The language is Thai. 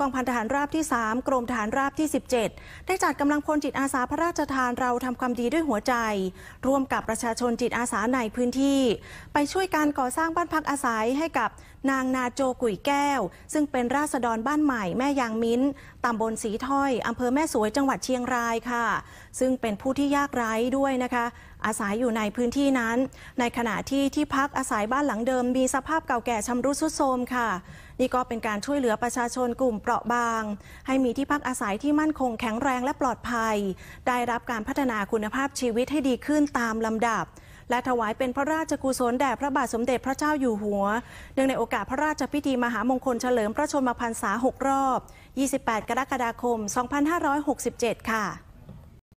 กองพันทหารราบที่ 3 กรมทหารราบที่ 17 ได้จัดกำลังพลจิตอาสาพระราชทานเราทำความดีด้วยหัวใจ ร่วมกับประชาชนจิตอาสาในพื้นที่ ไปช่วยการก่อสร้างบ้านพักอาศัยให้กับนางนาโจกุยแก้ว ซึ่งเป็นราษฎรบ้านใหม่แม่ยางมิ้นตำบลสีถ้อยอำเภอแม่สวยจังหวัดเชียงรายค่ะ ซึ่งเป็นผู้ที่ยากไร้ด้วยนะคะอาศัยอยู่ในพื้นที่นั้น ในขณะที่ที่พักอาศัยบ้านหลังเดิม มีสภาพเก่าแก่ชำรุดทรุดโทรมค่ะ นี่ก็เป็นการช่วยเหลือประชาชนกลุ่มเปราะบาง ให้มีที่พักอาศัยที่มั่นคงแข็งแรงและปลอดภัย ได้รับการพัฒนาคุณภาพชีวิตให้ดีขึ้นตามลำดับ และถวายเป็นพระราชกุศลแด่พระบาทสมเด็จพระเจ้าอยู่หัว เนื่องในโอกาสพระราชพิธีมหามงคลเฉลิมพระชนมพรรษา6รอบ 28 กรกฎาคม 2567 ค่ะ